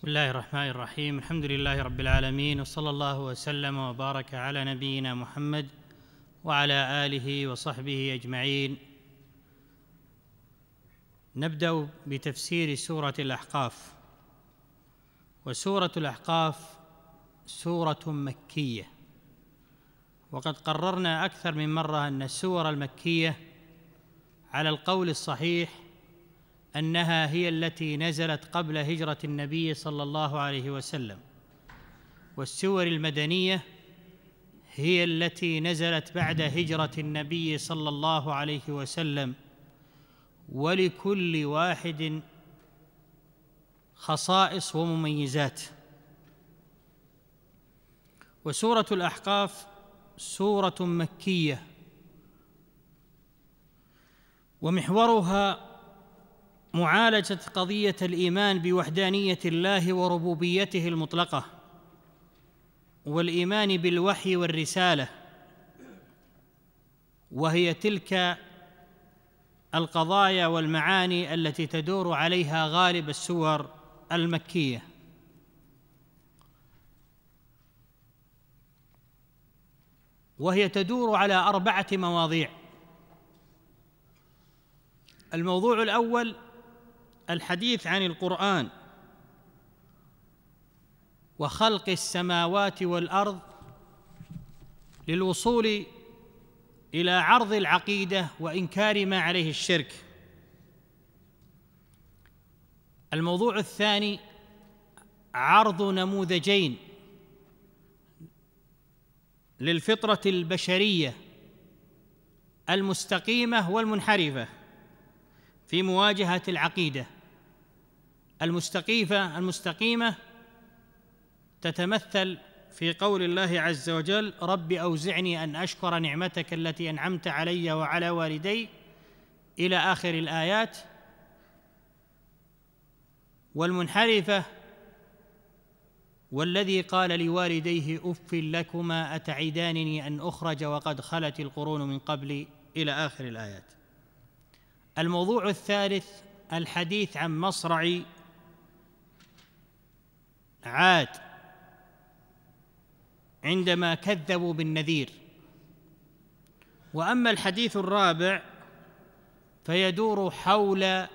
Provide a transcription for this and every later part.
بسم الله الرحمن الرحيم الحمد لله رب العالمين وصلى الله وسلم وبارك على نبينا محمد وعلى اله وصحبه اجمعين نبدا بتفسير سوره الاحقاف وسوره الاحقاف سوره مكيه وقد قررنا اكثر من مره ان السور المكيه على القول الصحيح انها هي التي نزلت قبل هجره النبي صلى الله عليه وسلم والسور المدنيه هي التي نزلت بعد هجره النبي صلى الله عليه وسلم ولكل واحد خصائص ومميزات وسوره الاحقاف سوره مكيه ومحورها معالجه قضيه الايمان بوحدانيه الله وربوبيته المطلقه والايمان بالوحي والرساله وهي تلك القضايا والمعاني التي تدور عليها غالب السور المكيه وهي تدور على اربعه مواضيع الموضوع الاول الحديث عن القران وخلق السماوات والارض للوصول الى عرض العقيده وانكار ما عليه الشرك الموضوع الثاني عرض نموذجين للفطره البشريه المستقيمه والمنحرفه في مواجهه العقيده المستقيفه المستقيمه تتمثل في قول الله عز وجل رب اوزعني ان اشكر نعمتك التي انعمت علي وعلى والدي الى اخر الايات والمنحرفه والذي قال لوالديه اف لكما اتعدانني ان اخرج وقد خلت القرون من قبلي الى اخر الايات الموضوع الثالث الحديث عن مصرع عاد عندما كذبوا بالنذير واما الحديث الرابع فيدور حول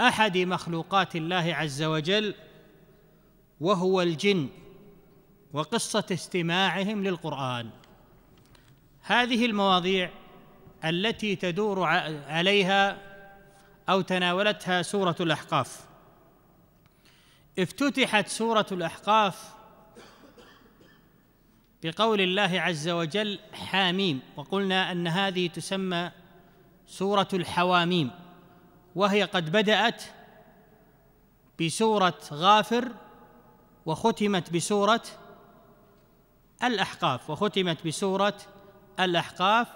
احد مخلوقات الله عز وجل وهو الجن وقصه استماعهم للقران هذه المواضيع التي تدور عليها او تناولتها سوره الاحقاف افتتحت سوره الاحقاف بقول الله عز وجل حاميم وقلنا ان هذه تسمى سوره الحواميم وهي قد بدات بسوره غافر وختمت بسوره الاحقاف وختمت بسوره الاحقاف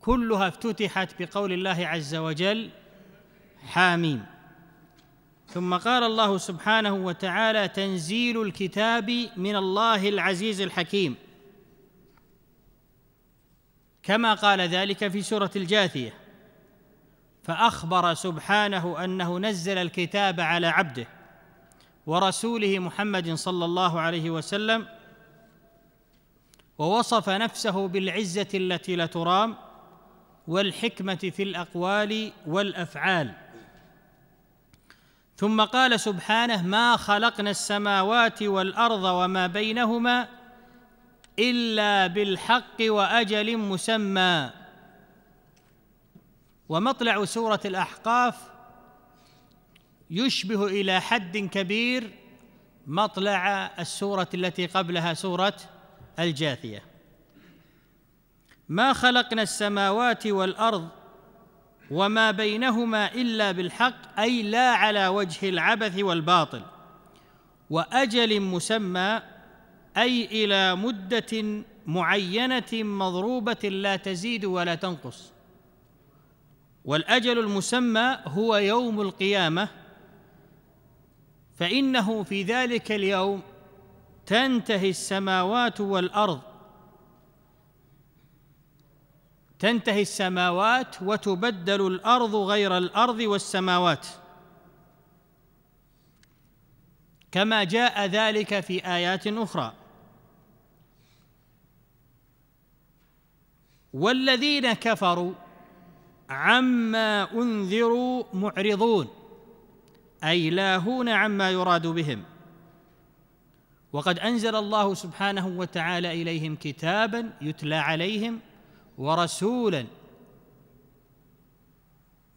كلها افتتحت بقول الله عز وجل حاميم ثم قال الله سبحانه وتعالى تنزيل الكتاب من الله العزيز الحكيم كما قال ذلك في سوره الجاثيه فاخبر سبحانه انه نزل الكتاب على عبده ورسوله محمد صلى الله عليه وسلم ووصف نفسه بالعزه التي لا ترام والحكمه في الاقوال والافعال ثم قال سبحانه ما خلقنا السماوات والارض وما بينهما الا بالحق واجل مسمى ومطلع سوره الاحقاف يشبه الى حد كبير مطلع السوره التي قبلها سوره الجاثيه ما خلقنا السماوات والارض وما بينهما الا بالحق اي لا على وجه العبث والباطل واجل مسمى اي الى مده معينه مضروبه لا تزيد ولا تنقص والاجل المسمى هو يوم القيامه فانه في ذلك اليوم تنتهي السماوات والارض تنتهي السماوات وتبدل الارض غير الارض والسماوات كما جاء ذلك في ايات اخرى والذين كفروا عما انذروا معرضون اي لاهون عما يراد بهم وقد انزل الله سبحانه وتعالى اليهم كتابا يتلى عليهم ورسولا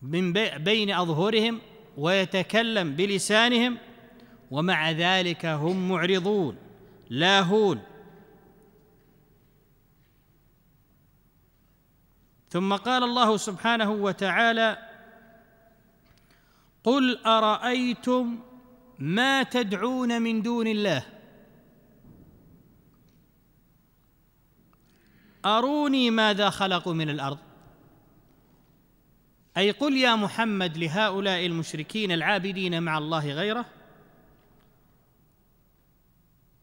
من بين أظهرهم ويتكلم بلسانهم ومع ذلك هم معرضون لاهون ثم قال الله سبحانه وتعالى قل ارايتم ما تدعون من دون الله اروني ماذا خلقوا من الارض اي قل يا محمد لهؤلاء المشركين العابدين مع الله غيره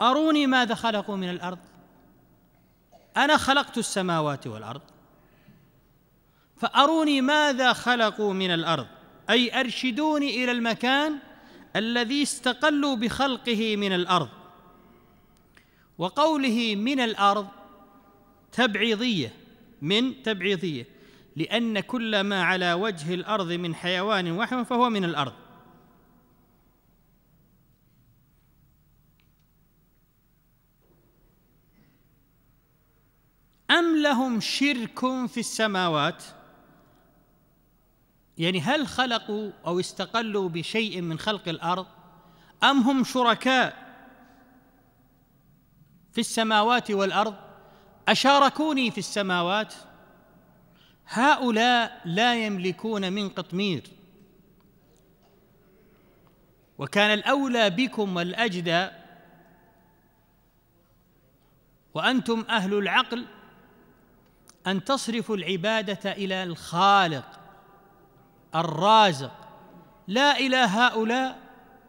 اروني ماذا خلقوا من الارض انا خلقت السماوات والارض فاروني ماذا خلقوا من الارض اي ارشدوني الى المكان الذي استقلوا بخلقه من الارض وقوله من الارض تبعيضيه من تبعيضيه لان كل ما على وجه الارض من حيوان وحيوان فهو من الارض ام لهم شرك في السماوات يعني هل خلقوا او استقلوا بشيء من خلق الارض ام هم شركاء في السماوات والارض اشاركوني في السماوات هؤلاء لا يملكون من قطمير وكان الاولى بكم والاجدى وانتم اهل العقل ان تصرفوا العباده الى الخالق الرازق لا الى هؤلاء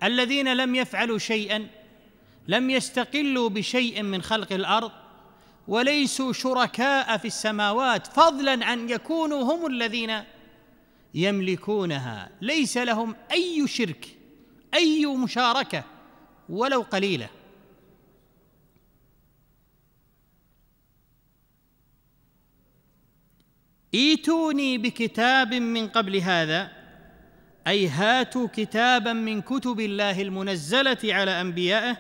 الذين لم يفعلوا شيئا لم يستقلوا بشيء من خلق الارض وليسوا شركاء في السماوات فضلا عن يكونوا هم الذين يملكونها ليس لهم اي شرك اي مشاركه ولو قليله ايتوني بكتاب من قبل هذا اي هاتوا كتابا من كتب الله المنزله على انبيائه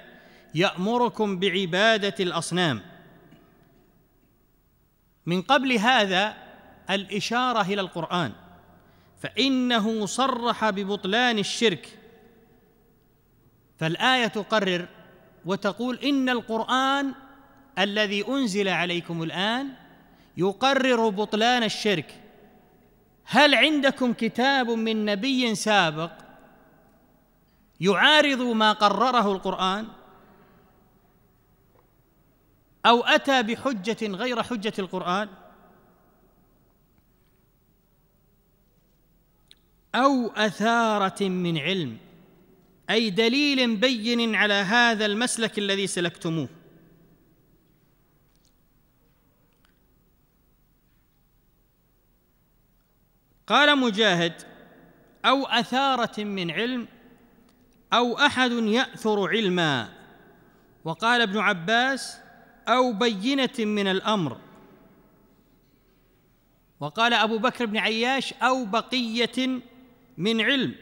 يامركم بعباده الاصنام من قبل هذا الاشاره الى القران فانه صرح ببطلان الشرك فالايه تقرر وتقول ان القران الذي انزل عليكم الان يقرر بطلان الشرك هل عندكم كتاب من نبي سابق يعارض ما قرره القران او اتى بحجه غير حجه القران او اثاره من علم اي دليل بين على هذا المسلك الذي سلكتموه قال مجاهد او اثاره من علم او احد ياثر علما وقال ابن عباس او بينه من الامر وقال ابو بكر بن عياش او بقيه من علم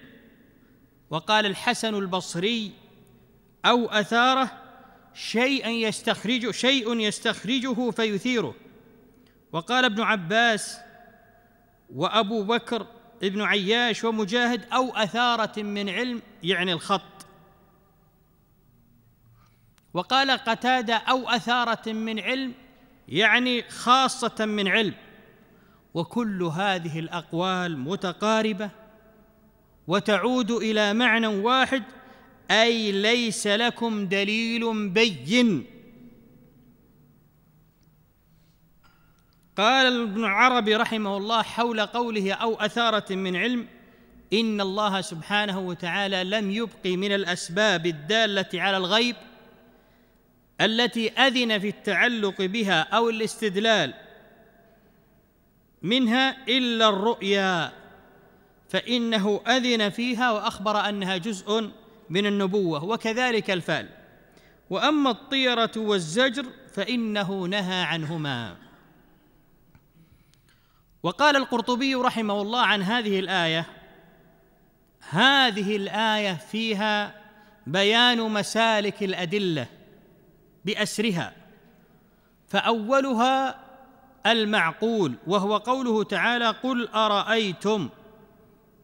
وقال الحسن البصري او اثاره شيئا يستخرجه شيء يستخرجه فيثيره وقال ابن عباس وابو بكر ابن عياش ومجاهد او اثاره من علم يعني الخط وقال قتاده او اثاره من علم يعني خاصه من علم وكل هذه الاقوال متقاربه وتعود الى معنى واحد اي ليس لكم دليل بين قال ابن عربي رحمه الله حول قوله او اثاره من علم ان الله سبحانه وتعالى لم يبق من الاسباب الداله على الغيب التي اذن في التعلق بها او الاستدلال منها الا الرؤيا فانه اذن فيها واخبر انها جزء من النبوه وكذلك الفال واما الطيره والزجر فانه نهى عنهما وقال القرطبي رحمه الله عن هذه الايه هذه الايه فيها بيان مسالك الادله باسرها فاولها المعقول وهو قوله تعالى قل ارايتم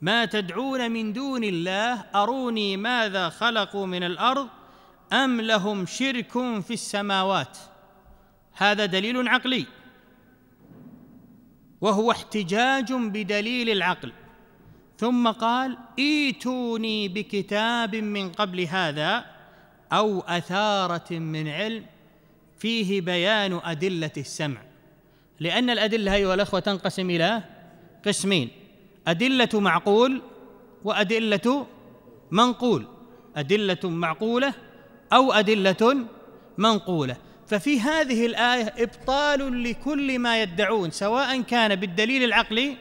ما تدعون من دون الله اروني ماذا خلقوا من الارض ام لهم شرك في السماوات هذا دليل عقلي وهو احتجاج بدليل العقل ثم قال ايتوني بكتاب من قبل هذا او اثاره من علم فيه بيان ادله السمع لان الادله ايها الاخوه تنقسم الى قسمين ادله معقول وادله منقول ادله معقوله او ادله منقوله ففي هذه الايه ابطال لكل ما يدعون سواء كان بالدليل العقلي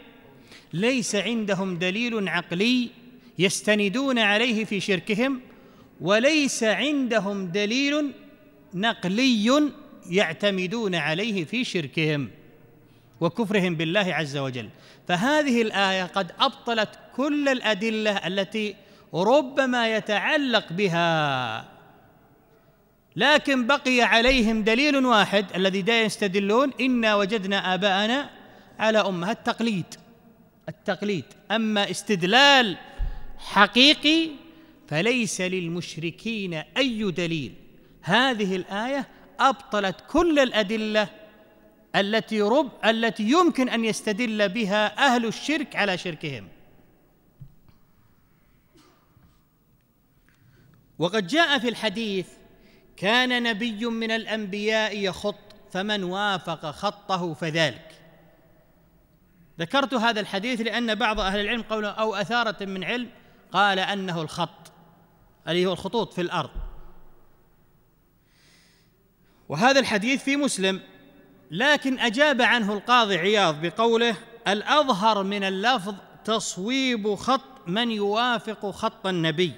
ليس عندهم دليل عقلي يستندون عليه في شركهم وليس عندهم دليل نقلي يعتمدون عليه في شركهم وكفرهم بالله عز وجل فهذه الايه قد ابطلت كل الادله التي ربما يتعلق بها لكن بقي عليهم دليل واحد الذي دا يستدلون انا وجدنا اباءنا على أمها التقليد التقليد اما استدلال حقيقي فليس للمشركين اي دليل هذه الايه ابطلت كل الادله التي رب التي يمكن ان يستدل بها اهل الشرك على شركهم وقد جاء في الحديث كان نبي من الانبياء يخط فمن وافق خطه فذلك ذكرت هذا الحديث لان بعض اهل العلم قوله او اثاره من علم قال انه الخط اللي هو الخطوط في الارض وهذا الحديث في مسلم لكن اجاب عنه القاضي عياض بقوله الاظهر من اللفظ تصويب خط من يوافق خط النبي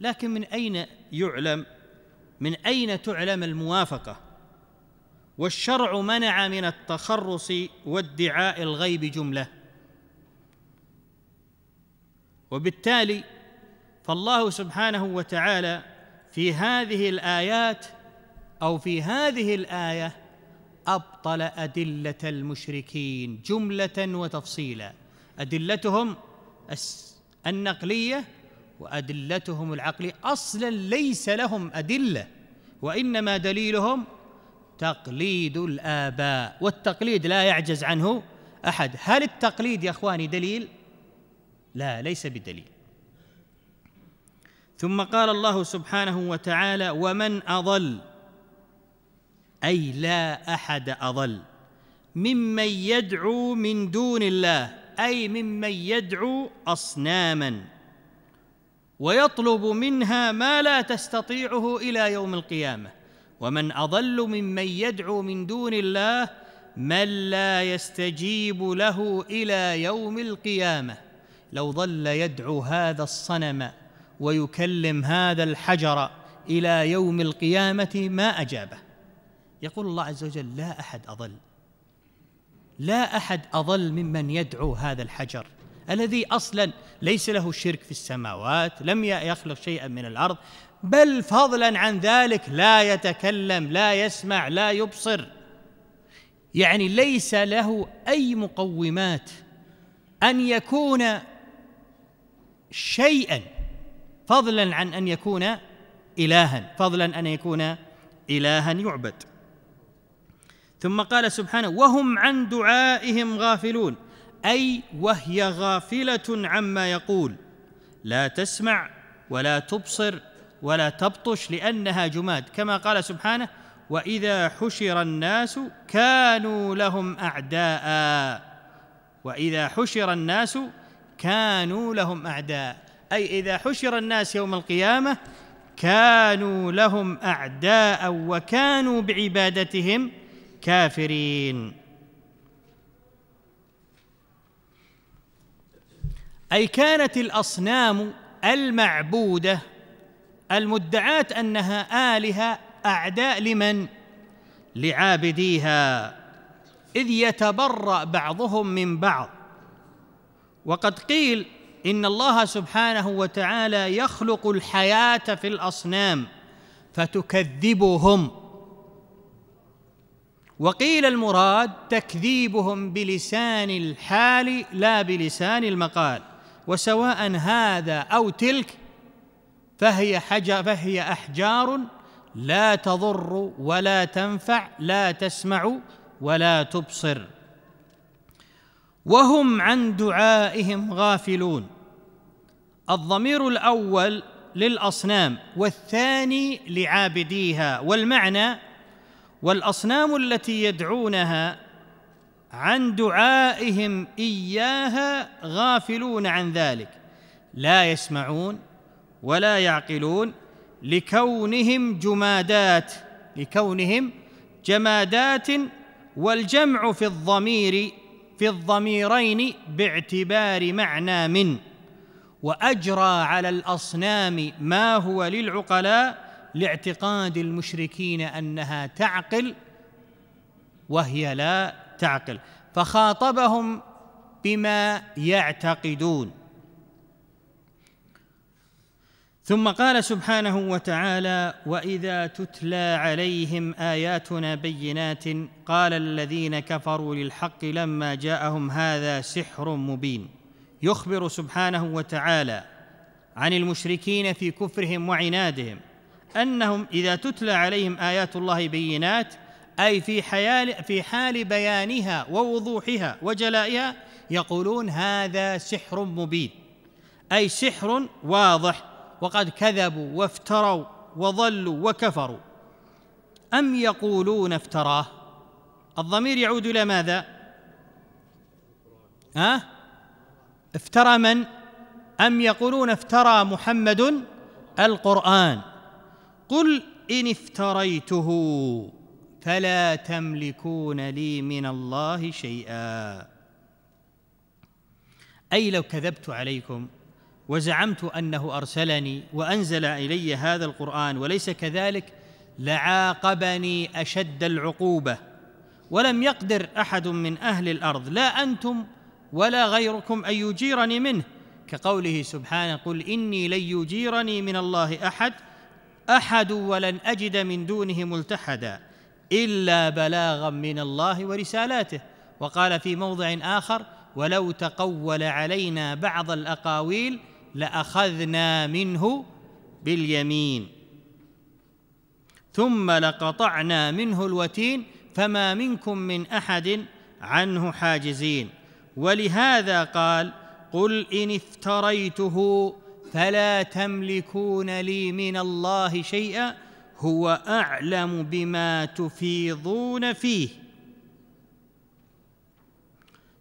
لكن من اين يعلم من اين تعلم الموافقه والشرع منع من التخرص وادعاء الغيب جمله وبالتالي فالله سبحانه وتعالى في هذه الايات او في هذه الايه ابطل ادله المشركين جمله وتفصيلا ادلتهم النقليه وادلتهم العقليه اصلا ليس لهم ادله وانما دليلهم تقليد الاباء والتقليد لا يعجز عنه احد هل التقليد يا اخواني دليل لا ليس بدليل ثم قال الله سبحانه وتعالى ومن اضل اي لا احد اضل ممن يدعو من دون الله اي ممن يدعو اصناما ويطلب منها ما لا تستطيعه الى يوم القيامه ومن اضل ممن يدعو من دون الله من لا يستجيب له الى يوم القيامه لو ظل يدعو هذا الصنم ويكلم هذا الحجر إلى يوم القيامة ما أجابه يقول الله عز وجل لا أحد أضل لا أحد أضل ممن يدعو هذا الحجر الذي أصلا ليس له شرك في السماوات لم يخلق شيئا من الأرض بل فضلا عن ذلك لا يتكلم لا يسمع لا يبصر يعني ليس له أي مقومات أن يكون شيئا فضلا عن ان يكون الها فضلا عن ان يكون الها يعبد ثم قال سبحانه وهم عن دعائهم غافلون اي وهي غافله عما يقول لا تسمع ولا تبصر ولا تبطش لانها جماد كما قال سبحانه واذا حشر الناس كانوا لهم اعداء واذا حشر الناس كانوا لهم اعداء اي اذا حشر الناس يوم القيامه كانوا لهم اعداء وكانوا بعبادتهم كافرين اي كانت الاصنام المعبوده المدعاه انها الهه اعداء لمن لعابديها اذ يتبرا بعضهم من بعض وقد قيل ان الله سبحانه وتعالى يخلق الحياه في الاصنام فتكذبهم وقيل المراد تكذيبهم بلسان الحال لا بلسان المقال وسواء هذا او تلك فهي حجر فهي احجار لا تضر ولا تنفع لا تسمع ولا تبصر وهم عن دعائهم غافلون الضمير الاول للاصنام والثاني لعابديها والمعنى والاصنام التي يدعونها عن دعائهم اياها غافلون عن ذلك لا يسمعون ولا يعقلون لكونهم جمادات لكونهم جمادات والجمع في الضمير في الضميرين باعتبار معنى من واجرى على الاصنام ما هو للعقلاء لاعتقاد المشركين انها تعقل وهي لا تعقل فخاطبهم بما يعتقدون ثم قال سبحانه وتعالى واذا تتلى عليهم اياتنا بينات قال الذين كفروا للحق لما جاءهم هذا سحر مبين يخبر سبحانه وتعالى عن المشركين في كفرهم وعنادهم انهم اذا تتلى عليهم ايات الله بينات اي في حال في حال بيانها ووضوحها وجلائها يقولون هذا سحر مبين اي سحر واضح وقد كذبوا وافتروا وضلوا وكفروا أم يقولون افتراه الضمير يعود إلى ماذا ها افترى من أم يقولون افترى محمد القرآن قل إن افتريته فلا تملكون لي من الله شيئا أي لو كذبت عليكم وزعمت انه ارسلني وانزل الي هذا القران وليس كذلك لعاقبني اشد العقوبه ولم يقدر احد من اهل الارض لا انتم ولا غيركم ان يجيرني منه كقوله سبحانه قل اني لن يجيرني من الله احد احد ولن اجد من دونه ملتحدا الا بلاغا من الله ورسالاته وقال في موضع اخر ولو تقول علينا بعض الاقاويل لاخذنا منه باليمين ثم لقطعنا منه الوتين فما منكم من احد عنه حاجزين ولهذا قال قل ان افتريته فلا تملكون لي من الله شيئا هو اعلم بما تفيضون فيه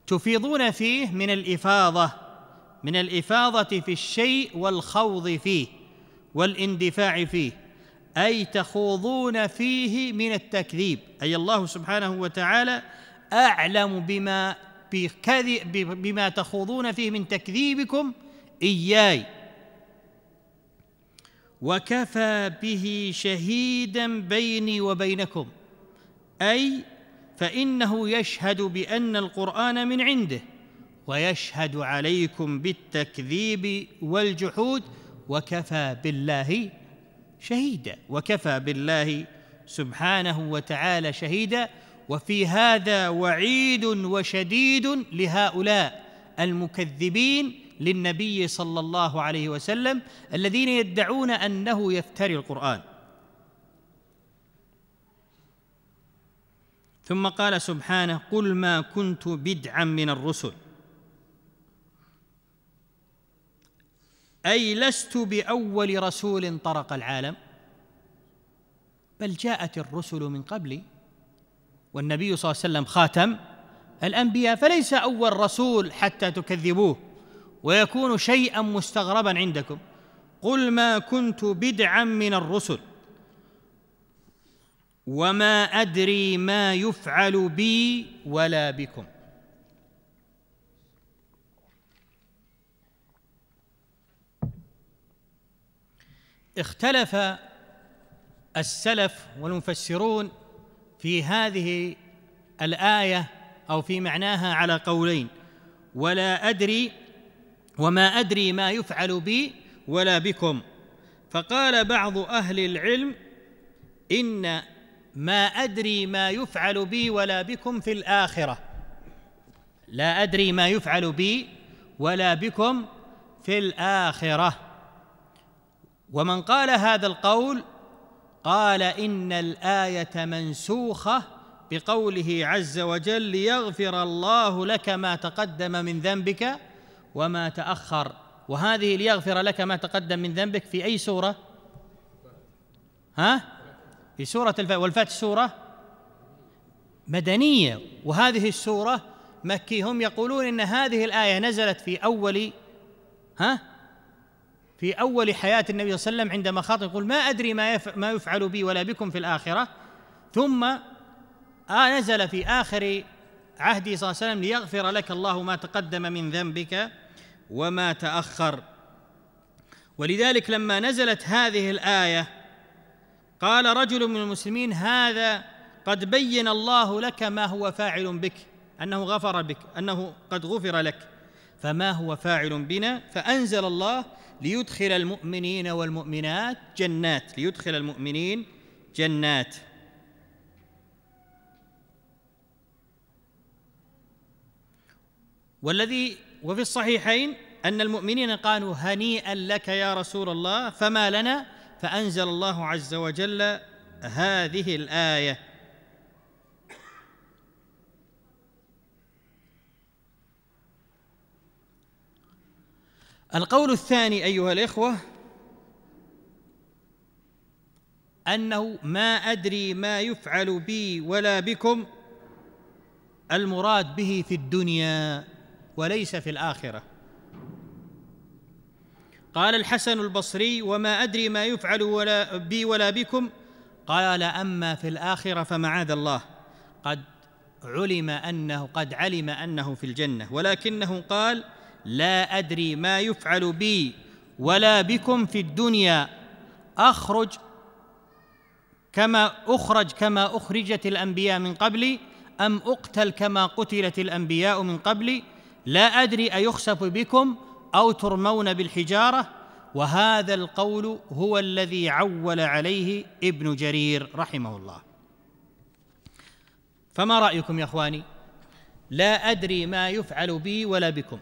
تفيضون فيه من الافاضه من الافاضه في الشيء والخوض فيه والاندفاع فيه اي تخوضون فيه من التكذيب اي الله سبحانه وتعالى اعلم بما بما تخوضون فيه من تكذيبكم اياي وكفى به شهيدا بيني وبينكم اي فانه يشهد بان القران من عنده ويشهد عليكم بالتكذيب والجحود وكفى بالله شهيدا وكفى بالله سبحانه وتعالى شهيدا وفي هذا وعيد وشديد لهؤلاء المكذبين للنبي صلى الله عليه وسلم الذين يدعون انه يفتري القران ثم قال سبحانه قل ما كنت بدعا من الرسل اي لست باول رسول طرق العالم بل جاءت الرسل من قبلي والنبي صلى الله عليه وسلم خاتم الانبياء فليس اول رسول حتى تكذبوه ويكون شيئا مستغربا عندكم قل ما كنت بدعا من الرسل وما ادري ما يفعل بي ولا بكم اختلف السلف والمفسرون في هذه الايه او في معناها على قولين ولا ادري وما ادري ما يفعل بي ولا بكم فقال بعض اهل العلم ان ما ادري ما يفعل بي ولا بكم في الاخره لا ادري ما يفعل بي ولا بكم في الاخره ومن قال هذا القول قال ان الايه منسوخه بقوله عز وجل ليغفر الله لك ما تقدم من ذنبك وما تاخر وهذه ليغفر لك ما تقدم من ذنبك في اي سوره ها في سوره الفاتح والفاتح سوره مدنيه وهذه السوره مكي هم يقولون ان هذه الايه نزلت في اول ها في اول حياه النبي صلى الله عليه وسلم عندما خاطب يقول ما ادري ما ما يفعل بي ولا بكم في الاخره ثم آه نزل في اخر عهده صلى الله عليه وسلم ليغفر لك الله ما تقدم من ذنبك وما تاخر ولذلك لما نزلت هذه الايه قال رجل من المسلمين هذا قد بين الله لك ما هو فاعل بك انه غفر بك انه قد غفر لك فما هو فاعل بنا فانزل الله ليدخل المؤمنين والمؤمنات جنات ليدخل المؤمنين جنات والذي وفي الصحيحين أن المؤمنين قالوا هنيئا لك يا رسول الله فما لنا فأنزل الله عز وجل هذه الآية القول الثاني ايها الاخوه انه ما ادري ما يفعل بي ولا بكم المراد به في الدنيا وليس في الاخره قال الحسن البصري وما ادري ما يفعل ولا بي ولا بكم قال اما في الاخره فمعاذ الله قد علم انه قد علم انه في الجنه ولكنه قال لا ادري ما يفعل بي ولا بكم في الدنيا اخرج كما اخرج كما اخرجت الانبياء من قبلي ام اقتل كما قتلت الانبياء من قبلي لا ادري ايخسف بكم او ترمون بالحجاره وهذا القول هو الذي عول عليه ابن جرير رحمه الله فما رايكم يا اخواني لا ادري ما يفعل بي ولا بكم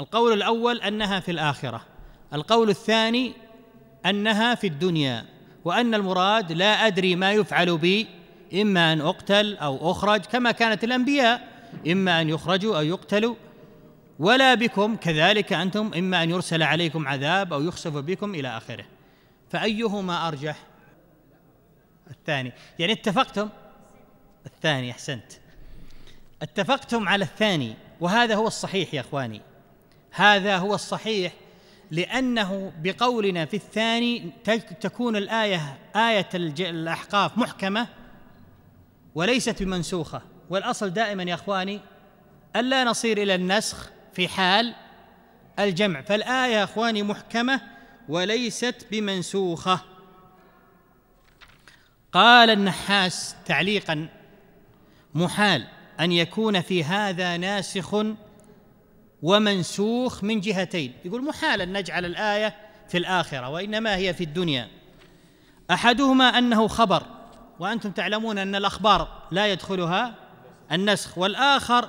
القول الاول انها في الاخره القول الثاني انها في الدنيا وان المراد لا ادري ما يفعل بي اما ان اقتل او اخرج كما كانت الانبياء اما ان يخرجوا او يقتلوا ولا بكم كذلك انتم اما ان يرسل عليكم عذاب او يخسف بكم الى اخره فايهما ارجح الثاني يعني اتفقتم الثاني احسنت اتفقتم على الثاني وهذا هو الصحيح يا اخواني هذا هو الصحيح لأنه بقولنا في الثاني تكون الآية آية الأحقاف محكمة وليست بمنسوخة والأصل دائما يا إخواني ألا نصير إلى النسخ في حال الجمع فالآية يا إخواني محكمة وليست بمنسوخة قال النحاس تعليقا محال أن يكون في هذا ناسخ ومنسوخ من جهتين يقول محال أن نجعل الآية في الآخرة وإنما هي في الدنيا أحدهما أنه خبر وأنتم تعلمون أن الأخبار لا يدخلها النسخ والآخر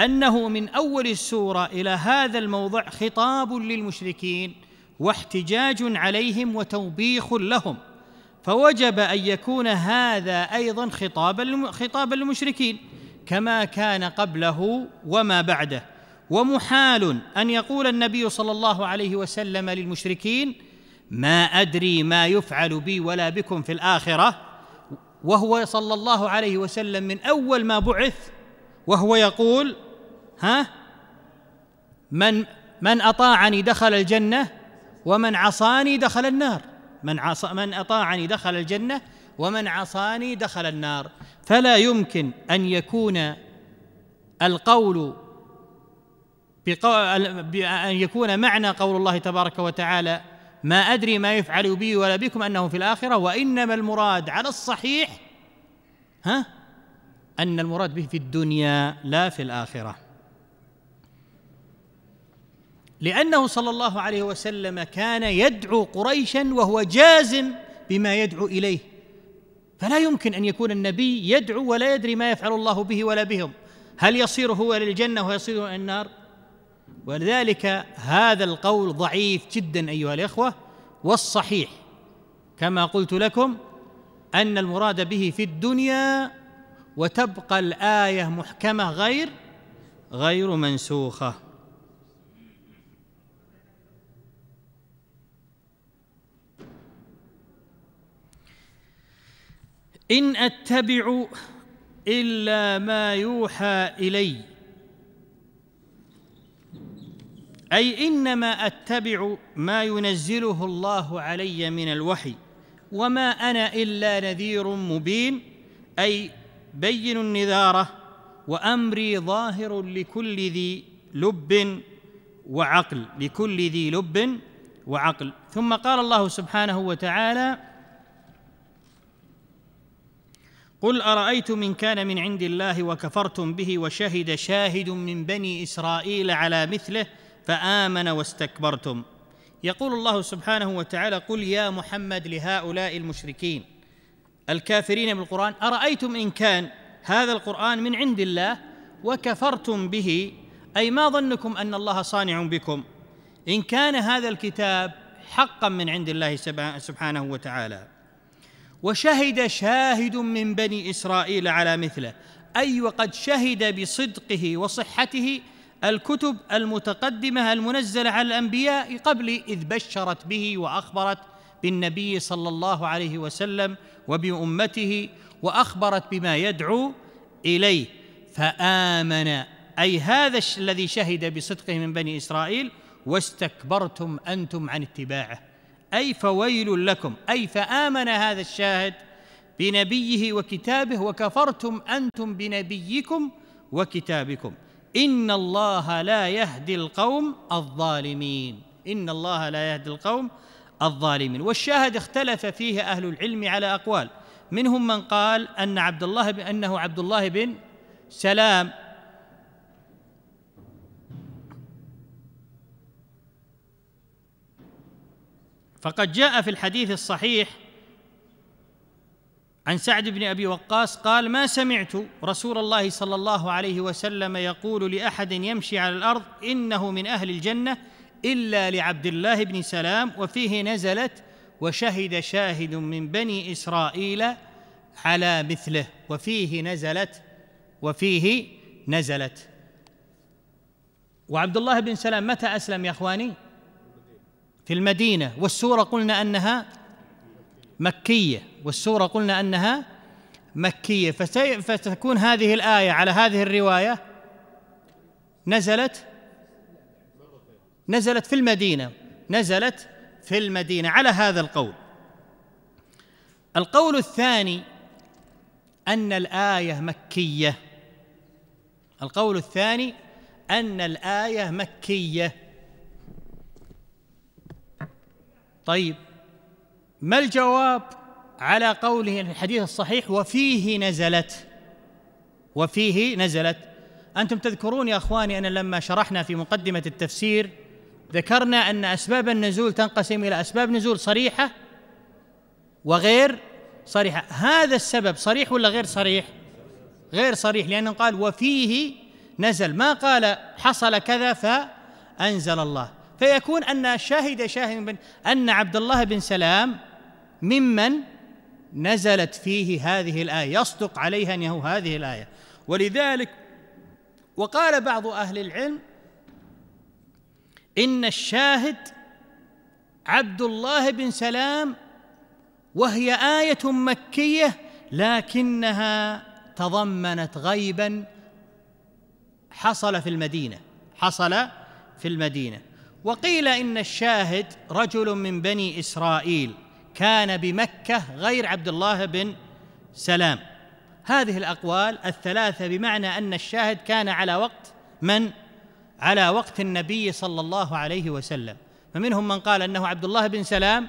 أنه من أول السورة إلى هذا الموضع خطاب للمشركين واحتجاج عليهم وتوبيخ لهم فوجب أن يكون هذا أيضا خطابا خطابا للمشركين كما كان قبله وما بعده ومحال ان يقول النبي صلى الله عليه وسلم للمشركين ما ادري ما يفعل بي ولا بكم في الاخره وهو صلى الله عليه وسلم من اول ما بعث وهو يقول ها من من اطاعني دخل الجنه ومن عصاني دخل النار من عص من اطاعني دخل الجنه ومن عصاني دخل النار فلا يمكن ان يكون القول بأن يكون معنى قول الله تبارك وتعالى ما أدري ما يفعل بي ولا بكم أنه في الآخرة وإنما المراد على الصحيح ها أن المراد به في الدنيا لا في الآخرة لأنه صلى الله عليه وسلم كان يدعو قريشا وهو جازم بما يدعو إليه فلا يمكن أن يكون النبي يدعو ولا يدري ما يفعل الله به ولا بهم هل يصير هو للجنة ويصير النار ولذلك هذا القول ضعيف جدا ايها الاخوه والصحيح كما قلت لكم ان المراد به في الدنيا وتبقى الايه محكمه غير غير منسوخه ان اتبع الا ما يوحى الي اي انما اتبع ما ينزله الله علي من الوحي وما انا الا نذير مبين اي بين النذاره وامري ظاهر لكل ذي لب وعقل لكل ذي لب وعقل ثم قال الله سبحانه وتعالى قل ارايتم ان كان من عند الله وكفرتم به وشهد شاهد من بني اسرائيل على مثله فامن واستكبرتم يقول الله سبحانه وتعالى قل يا محمد لهؤلاء المشركين الكافرين بالقران ارايتم ان كان هذا القران من عند الله وكفرتم به اي ما ظنكم ان الله صانع بكم ان كان هذا الكتاب حقا من عند الله سبحانه وتعالى وشهد شاهد من بني اسرائيل على مثله اي وقد شهد بصدقه وصحته الكتب المتقدمه المنزله على الانبياء قبل اذ بشرت به واخبرت بالنبي صلى الله عليه وسلم وبامته واخبرت بما يدعو اليه فامن اي هذا الذي شهد بصدقه من بني اسرائيل واستكبرتم انتم عن اتباعه اي فويل لكم اي فامن هذا الشاهد بنبيه وكتابه وكفرتم انتم بنبيكم وكتابكم إن الله لا يهدي القوم الظالمين إن الله لا يهدي القوم الظالمين والشاهد اختلف فيه أهل العلم على أقوال منهم من قال أن عبد الله أنه عبد الله بن سلام فقد جاء في الحديث الصحيح عن سعد بن ابي وقاص قال ما سمعت رسول الله صلى الله عليه وسلم يقول لاحد يمشي على الارض انه من اهل الجنه الا لعبد الله بن سلام وفيه نزلت وشهد شاهد من بني اسرائيل على مثله وفيه نزلت وفيه نزلت وعبد الله بن سلام متى اسلم يا اخواني في المدينه والسوره قلنا انها مكية والسورة قلنا أنها مكية فتكون هذه الآية على هذه الرواية نزلت نزلت في المدينة نزلت في المدينة على هذا القول القول الثاني أن الآية مكية القول الثاني أن الآية مكية طيب ما الجواب على قوله الحديث الصحيح وفيه نزلت وفيه نزلت انتم تذكرون يا اخواني ان لما شرحنا في مقدمه التفسير ذكرنا ان اسباب النزول تنقسم الى اسباب نزول صريحه وغير صريحه هذا السبب صريح ولا غير صريح غير صريح لانه قال وفيه نزل ما قال حصل كذا فانزل الله فيكون ان شاهد شاهد ان عبد الله بن سلام ممن نزلت فيه هذه الايه يصدق عليها انه هذه الايه ولذلك وقال بعض اهل العلم ان الشاهد عبد الله بن سلام وهي ايه مكيه لكنها تضمنت غيبا حصل في المدينه حصل في المدينه وقيل ان الشاهد رجل من بني اسرائيل كان بمكه غير عبد الله بن سلام هذه الاقوال الثلاثه بمعنى ان الشاهد كان على وقت من على وقت النبي صلى الله عليه وسلم فمنهم من قال انه عبد الله بن سلام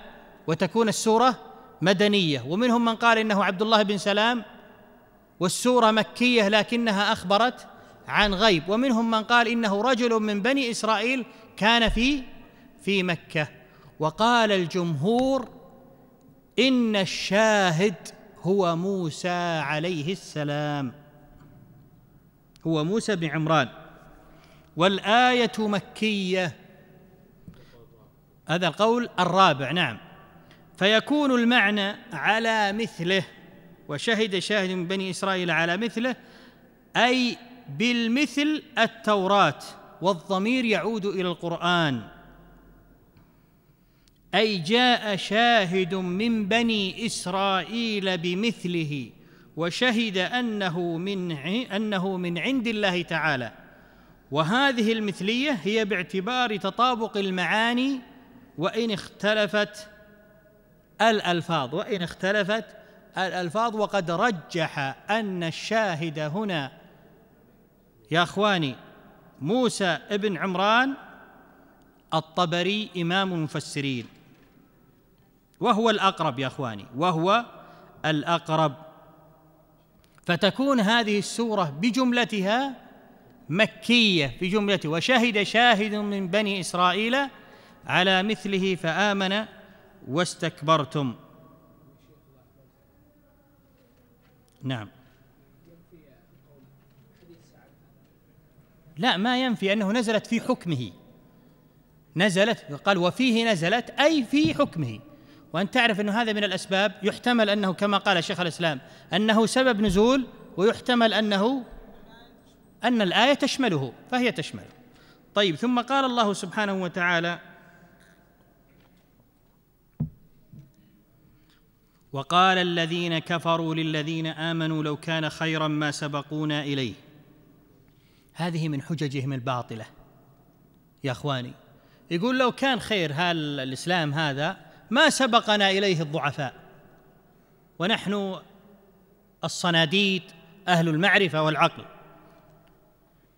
وتكون السوره مدنيه ومنهم من قال انه عبد الله بن سلام والسوره مكيه لكنها اخبرت عن غيب ومنهم من قال انه رجل من بني اسرائيل كان في في مكه وقال الجمهور إن الشاهد هو موسى عليه السلام هو موسى بن عمران والآية مكية هذا القول الرابع نعم فيكون المعنى على مثله وشهد شاهد من بني إسرائيل على مثله أي بالمثل التوراة والضمير يعود إلى القرآن اي جاء شاهد من بني اسرائيل بمثله وشهد انه من انه من عند الله تعالى وهذه المثليه هي باعتبار تطابق المعاني وان اختلفت الالفاظ وان اختلفت الالفاظ وقد رجح ان الشاهد هنا يا اخواني موسى ابن عمران الطبري امام المفسرين وهو الاقرب يا اخواني وهو الاقرب فتكون هذه السوره بجملتها مكيه في جملته وشهد شاهد من بني اسرائيل على مثله فامن واستكبرتم نعم لا ما ينفي انه نزلت في حكمه نزلت قال وفيه نزلت اي في حكمه وأن تعرف أن هذا من الأسباب يحتمل أنه كما قال شيخ الإسلام أنه سبب نزول ويحتمل أنه أن الآية تشمله فهي تشمله طيب ثم قال الله سبحانه وتعالى وقال الذين كفروا للذين آمنوا لو كان خيرا ما سبقونا إليه هذه من حججهم الباطلة يا أخواني يقول لو كان خير هال الإسلام هذا ما سبقنا اليه الضعفاء ونحن الصناديد اهل المعرفه والعقل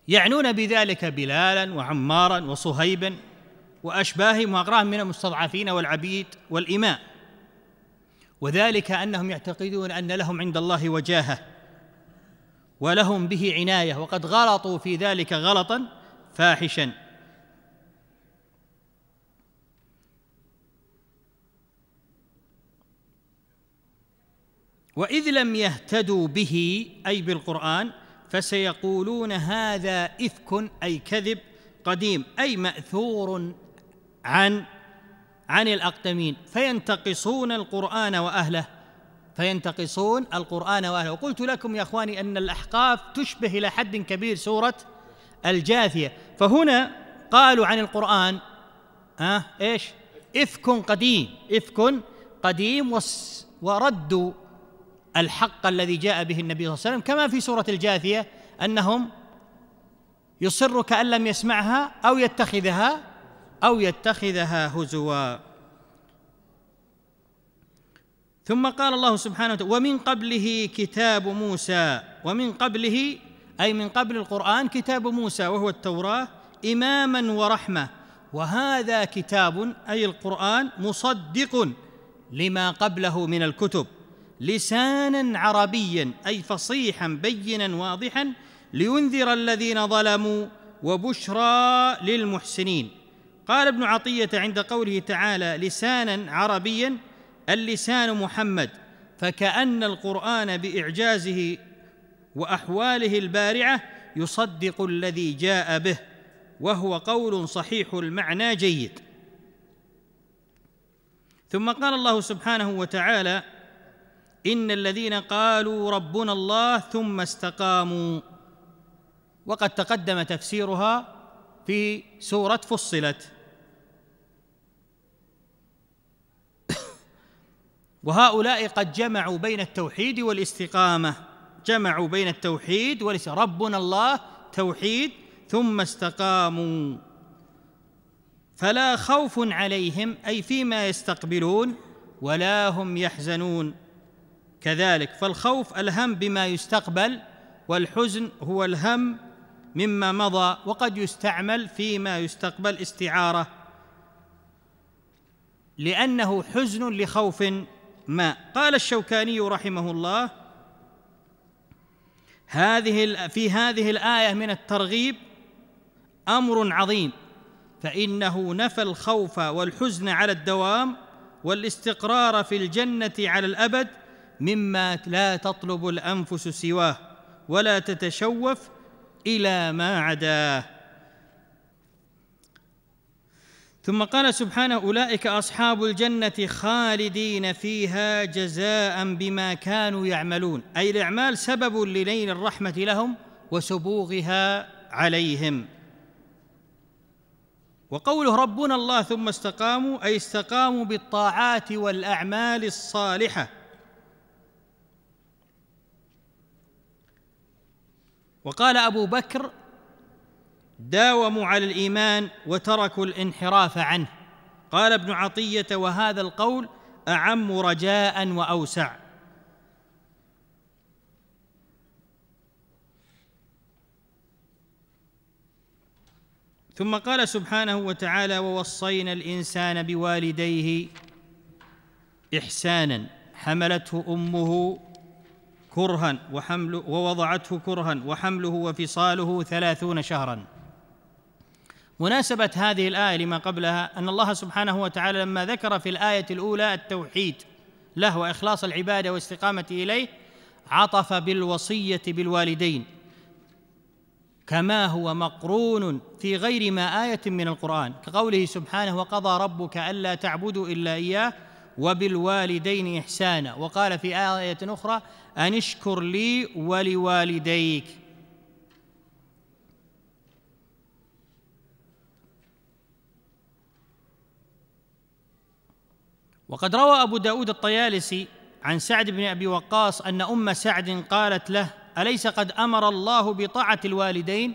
يعنون بذلك بلالا وعمارا وصهيبا واشباههم واغراهم من المستضعفين والعبيد والاماء وذلك انهم يعتقدون ان لهم عند الله وجاهه ولهم به عنايه وقد غلطوا في ذلك غلطا فاحشا واذ لم يهتدوا به اي بالقران فسيقولون هذا افك اي كذب قديم اي ماثور عن عن الاقدمين فينتقصون القران واهله فينتقصون القران واهله وقلت لكم يا اخواني ان الاحقاف تشبه الى حد كبير سوره الجاثيه فهنا قالوا عن القران ها ايش افك قديم افك قديم وردوا الحق الذي جاء به النبي صلى الله عليه وسلم كما في سوره الجاثيه انهم يصر كأن لم يسمعها أو يتخذها أو يتخذها هزوا ثم قال الله سبحانه وتعالى ومن قبله كتاب موسى ومن قبله أي من قبل القرآن كتاب موسى وهو التوراة إماما ورحمة وهذا كتاب أي القرآن مصدق لما قبله من الكتب لسانا عربيا اي فصيحا بينا واضحا لينذر الذين ظلموا وبشرى للمحسنين قال ابن عطيه عند قوله تعالى لسانا عربيا اللسان محمد فكأن القرآن بإعجازه وأحواله البارعة يصدق الذي جاء به وهو قول صحيح المعنى جيد ثم قال الله سبحانه وتعالى ان الذين قالوا ربنا الله ثم استقاموا وقد تقدم تفسيرها في سوره فصلت وهؤلاء قد جمعوا بين التوحيد والاستقامه جمعوا بين التوحيد ربنا الله توحيد ثم استقاموا فلا خوف عليهم اي فيما يستقبلون ولا هم يحزنون كذلك فالخوف الهم بما يستقبل والحزن هو الهم مما مضى وقد يستعمل فيما يستقبل استعاره لانه حزن لخوف ما قال الشوكاني رحمه الله هذه في هذه الايه من الترغيب امر عظيم فانه نفى الخوف والحزن على الدوام والاستقرار في الجنه على الابد مما لا تطلب الانفس سواه ولا تتشوف الى ما عداه ثم قال سبحانه اولئك اصحاب الجنه خالدين فيها جزاء بما كانوا يعملون اي الاعمال سبب لنيل الرحمه لهم وسبوغها عليهم وقوله ربنا الله ثم استقاموا اي استقاموا بالطاعات والاعمال الصالحه وقال ابو بكر داوموا على الايمان وتركوا الانحراف عنه قال ابن عطيه وهذا القول اعم رجاء واوسع ثم قال سبحانه وتعالى ووصينا الانسان بوالديه احسانا حملته امه كرها وحمل ووضعته كرها وحمله وفصاله ثلاثون شهرا مناسبة هذه الآية لما قبلها أن الله سبحانه وتعالى لما ذكر في الآية الأولى التوحيد له وإخلاص العبادة واستقامة إليه عطف بالوصية بالوالدين كما هو مقرون في غير ما آية من القرآن كقوله سبحانه وقضى ربك ألا تعبدوا إلا إياه وبالوالدين إحسانا وقال في آية أخرى أن اشكر لي ولوالديك وقد روى أبو داود الطيالسي عن سعد بن أبي وقاص أن أم سعد قالت له أليس قد أمر الله بطاعة الوالدين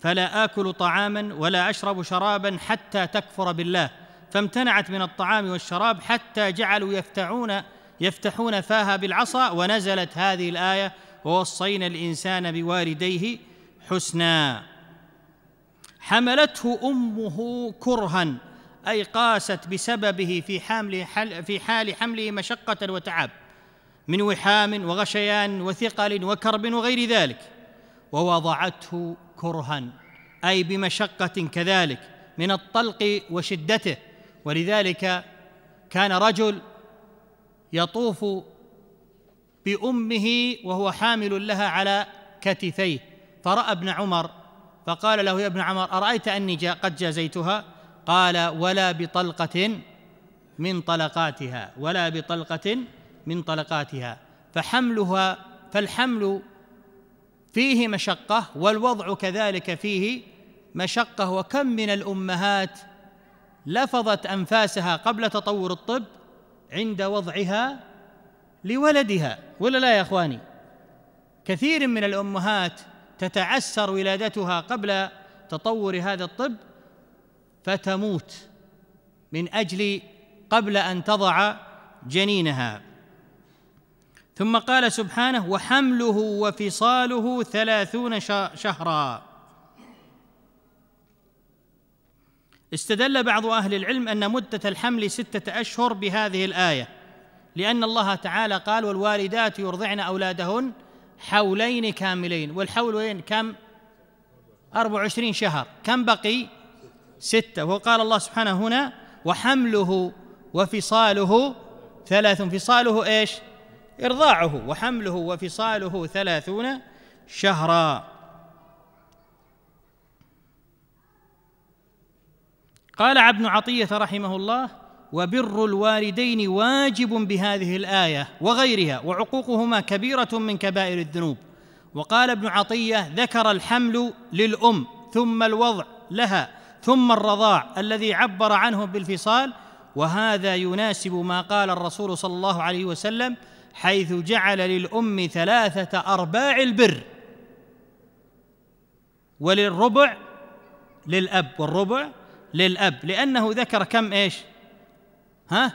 فلا آكل طعاما ولا أشرب شرابا حتى تكفر بالله فامتنعت من الطعام والشراب حتى جعلوا يفتحون يفتحون فاها بالعصا ونزلت هذه الايه ووصينا الانسان بوالديه حسنا حملته امه كرها اي قاست بسببه في حمل في حال حمله مشقه وتعب من وحام وغشيان وثقل وكرب وغير ذلك ووضعته كرها اي بمشقه كذلك من الطلق وشدته ولذلك كان رجل يطوف بامه وهو حامل لها على كتفيه فراى ابن عمر فقال له يا ابن عمر ارايت اني جا قد جازيتها قال ولا بطلقه من طلقاتها ولا بطلقه من طلقاتها فحملها فالحمل فيه مشقه والوضع كذلك فيه مشقه وكم من الامهات لفظت انفاسها قبل تطور الطب عند وضعها لولدها ولا لا يا اخواني كثير من الامهات تتعسر ولادتها قبل تطور هذا الطب فتموت من اجل قبل ان تضع جنينها ثم قال سبحانه وحمله وفصاله ثلاثون شهرا استدل بعض اهل العلم ان مده الحمل سته اشهر بهذه الايه لان الله تعالى قال والوالدات يرضعن اولادهن حولين كاملين والحولين كم أربع وعشرين شهر كم بقي ستة وقال الله سبحانه هنا وحمله وفصاله ثلاث فصاله إيش إرضاعه وحمله وفصاله ثلاثون شهرا قال ابن عطيه رحمه الله وبر الوالدين واجب بهذه الايه وغيرها وعقوقهما كبيره من كبائر الذنوب وقال ابن عطيه ذكر الحمل للام ثم الوضع لها ثم الرضاع الذي عبر عنه بالفصال وهذا يناسب ما قال الرسول صلى الله عليه وسلم حيث جعل للام ثلاثه ارباع البر وللربع للاب والربع للأب لأنه ذكر كم إيش ها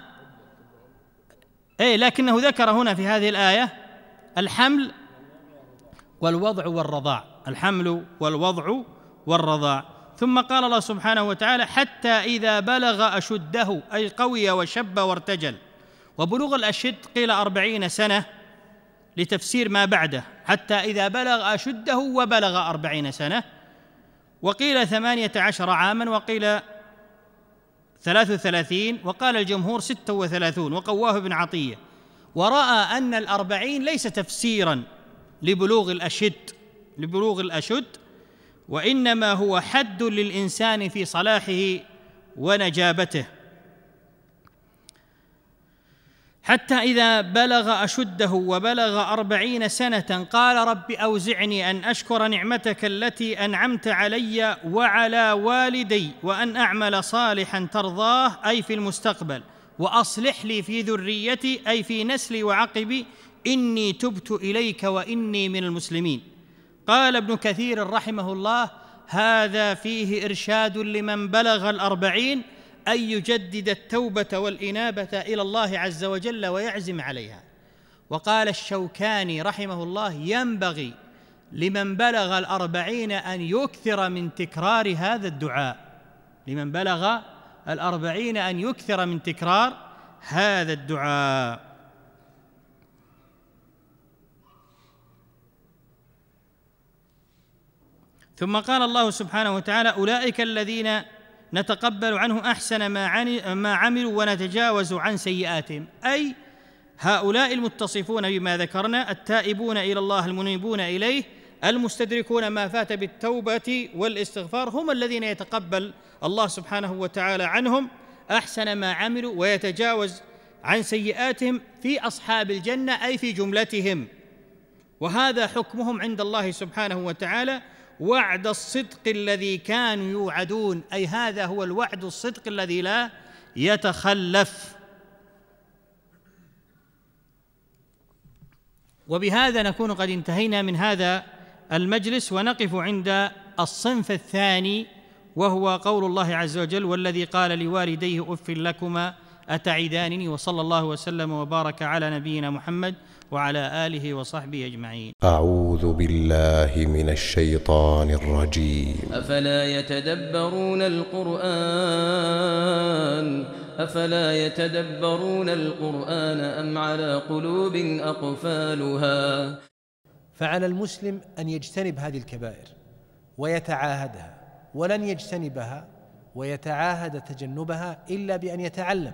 أي لكنه ذكر هنا في هذه الآية الحمل والوضع والرضاع الحمل والوضع والرضاع ثم قال الله سبحانه وتعالى حتى إذا بلغ أشده أي قوي وشب وارتجل وبلوغ الأشد قيل أربعين سنة لتفسير ما بعده حتى إذا بلغ أشده وبلغ أربعين سنة وقيل ثمانية عشر عاما وقيل ثلاث وثلاثين وقال الجمهور ستة وثلاثون وقواه ابن عطية ورأى أن الأربعين ليس تفسيرا لبلوغ الأشد لبلوغ الأشد وإنما هو حد للإنسان في صلاحه ونجابته حتى إذا بلغ أشده وبلغ أربعين سنة قال رب أوزعني أن أشكر نعمتك التي أنعمت علي وعلى والدي وأن أعمل صالحا ترضاه أي في المستقبل وأصلح لي في ذريتي أي في نسلي وعقبي إني تبت إليك وإني من المسلمين قال ابن كثير رحمه الله هذا فيه إرشاد لمن بلغ الأربعين أن يجدد التوبة والإنابة إلى الله عز وجل ويعزم عليها وقال الشوكاني رحمه الله ينبغي لمن بلغ الأربعين أن يكثر من تكرار هذا الدعاء لمن بلغ الأربعين أن يكثر من تكرار هذا الدعاء ثم قال الله سبحانه وتعالى أولئك الذين نتقبل عنه احسن ما ما عملوا ونتجاوز عن سيئاتهم اي هؤلاء المتصفون بما ذكرنا التائبون الى الله المنيبون اليه المستدركون ما فات بالتوبه والاستغفار هم الذين يتقبل الله سبحانه وتعالى عنهم احسن ما عملوا ويتجاوز عن سيئاتهم في اصحاب الجنه اي في جملتهم وهذا حكمهم عند الله سبحانه وتعالى وعد الصدق الذي كانوا يوعدون اي هذا هو الوعد الصدق الذي لا يتخلف وبهذا نكون قد انتهينا من هذا المجلس ونقف عند الصنف الثاني وهو قول الله عز وجل والذي قال لوالديه اف لكما اتعدانني وصلى الله وسلم وبارك على نبينا محمد وعلى آله وصحبه أجمعين أعوذ بالله من الشيطان الرجيم أفلا يتدبرون القرآن أفلا يتدبرون القرآن أم على قلوب أقفالها فعلى المسلم أن يجتنب هذه الكبائر ويتعاهدها ولن يجتنبها ويتعاهد تجنبها إلا بأن يتعلم